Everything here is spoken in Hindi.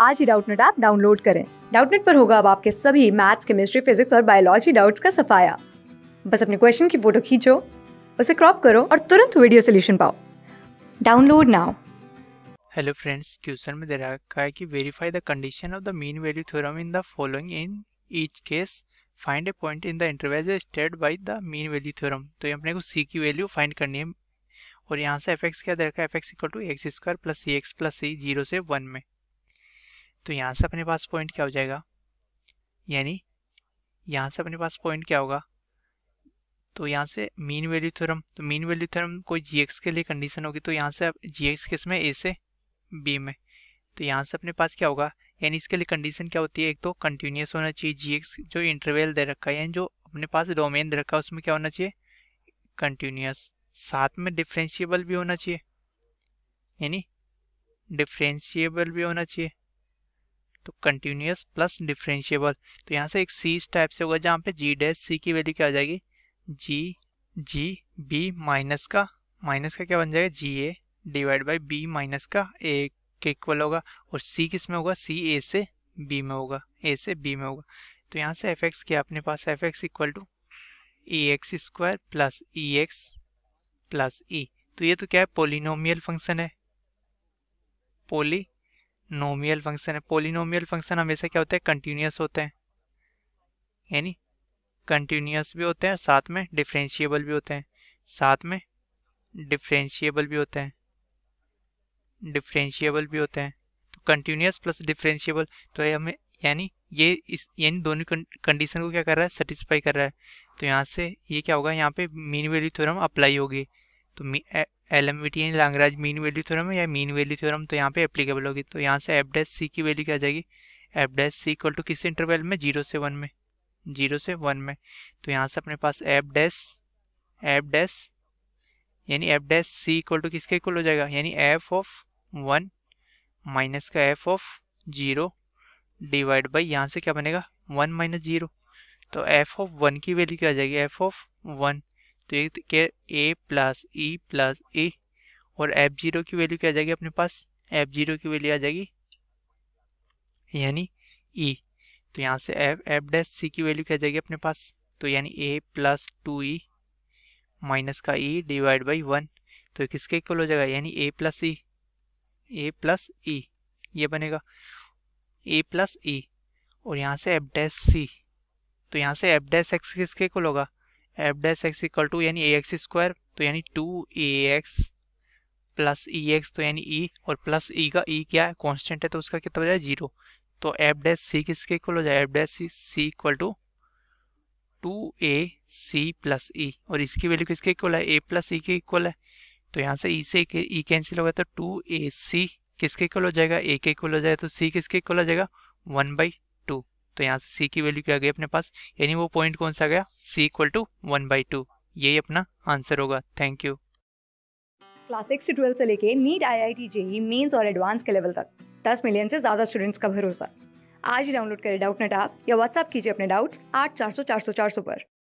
आज ही डाउटनेट ऐप डाउनलोड करें डाउटनेट पर होगा अब आपके सभी मैथ्स केमिस्ट्री फिजिक्स और बायोलॉजी डाउट्स का सफाया बस अपने क्वेश्चन की फोटो खींचो उसे क्रॉप करो और तुरंत वीडियो सोल्यूशन पाओ download now hello friends question में दे रखा है कि verify the condition of the mean value theorem in the following in each case find a point in the interval stated by the mean value theorem तो ये अपने को सी की वैल्यू फाइंड करनी है और यहाँ से एफ एक्स क्या दे रखा है f x equal to x square plus c x plus c zero से वन में तो यहाँ से अपने पास पॉइंट क्या हो जाएगा यानी यहाँ से अपने पास पॉइंट क्या होगा तो यहाँ से मीन वैल्यू थ्योरम तो मीन वैल्यू थ्योरम कोई जी के लिए कंडीशन होगी तो यहाँ से आप जी एक्स किस में ए से बी में तो यहाँ से अपने पास क्या होगा यानी इसके लिए कंडीशन क्या होती है एक तो कंटिन्यूस होना चाहिए जी जो इंटरवेल दे रखा है यानी जो अपने पास डोमेन दे रखा है उसमें क्या होना चाहिए कंटिन्यूस साथ में डिफ्रेंशिएबल भी होना चाहिए यानी डिफ्रेंशिएबल भी होना चाहिए तो कंटिन्यूस प्लस डिफ्रेंशियबल तो यहाँ से एक सी टाइप से होगा जहाँ पे जी डैश सी की वैल्यू क्या हो जाएगी जी जी बी माइनस का माइनस का क्या बन जाएगा g a divide by b minus का ए के इक्वल होगा और सी किस में होगा सी ए से बी में होगा ए से बी में होगा तो यहाँ से एफ एक्स किया अपने पास f x equal to e x square plus e x plus e तो ये तो क्या है पोलिनोमियल फंक्शन है पोली नोमियल फंक्शन है पोलिनोमियल फंक्शन हमेशा क्या होते हैं कंटिन्यूस होते हैं यानी कंटिन्यूस भी होते हैं साथ में डिफ्रेंशिएबल भी होते हैं साथ में डिफ्रेंशिएबल भी होते हैं डिफ्रेंशिएबल भी होते हैं तो कंटिन्यूस प्लस डिफ्रेंशिएबल तो ये हमें यानी ये इस यानी दोनों कंडीशन को क्या कर रहा है सेटिस्फाई कर रहा है तो यहाँ से ये क्या होगा यहाँ पे मीन वैल्यू थ्योरम अप्लाई होगी तो एल एम वी टी यानी लांगराज मीन वैल्यू थ्योरम है या मीन वैल्यू थ्योरम तो यहाँ पे एप्लीकेबल होगी तो यहाँ से एफ डैश सी की वैल्यू क्या आ जाएगी f dash c equal to किस इंटरवल में जीरो से वन में जीरो से वन में तो यहाँ से अपने पास एफ डैश एफ डैश यानी f dash c equal to किसके इक्वल हो जाएगा यानी एफ ऑफ वन माइनस का f of zero divide by यहाँ से क्या बनेगा वन माइनस जीरो तो एफ ऑफ वन की वैल्यू क्या आ जाएगी एफ ऑफ वन तो ये क्या ए प्लस ई प्लस ए और एफ जीरो की वैल्यू क्या आ जाएगी अपने पास एफ जीरो की वैल्यू आ जाएगी यानी ई e. तो यहाँ से एफ एफ डैश सी की वैल्यू क्या आ जाएगी अपने पास तो यानी a plus two e minus का ई डिवाइड बाई वन तो किसके इक्वल हो जाएगा यानी a plus E A plus ई ये बनेगा ए प्लस ई और यहाँ से एफ डैश सी तो यहाँ से एफ डैश एक्स किसके इक्वल होगा f dash x equal to यानी ए एक्स स्क्वायर तो यानी two a x plus e x तो यानी ई e, और प्लस ई e का ई e क्या है कॉन्स्टेंट है तो उसका कितना हो जाए जीरो तो एफ डैस सी किसके इक्वल हो जाए f dash c c equal to two a c plus e और इसकी वैल्यू किसके इक्वल है ए प्लस ई के इक्वल है तो यहाँ से ई से ई कैंसिल हो गया तो टू ए सी किसके इक्वल हो जाएगा ए के इक्वल हो जाएगा तो सी किसके इक्वल हो जाएगा वन बाई तो यहाँ से सी की वैल्यू क्या गई अपने पास यानी वो पॉइंट कौन सा गया c equal to one by two यही अपना आंसर होगा थैंक यू क्लास सिक्स से ट्वेल्थ से लेके NEET I I T JEE mains और एडवांस के लेवल तक दस मिलियन से ज़्यादा स्टूडेंट्स का भरोसा आज ही डाउनलोड करें डाउट नेट आप या व्हाट्सअप कीजिए अपने डाउट्स आठ चार सौ चार सौ चार सौ पर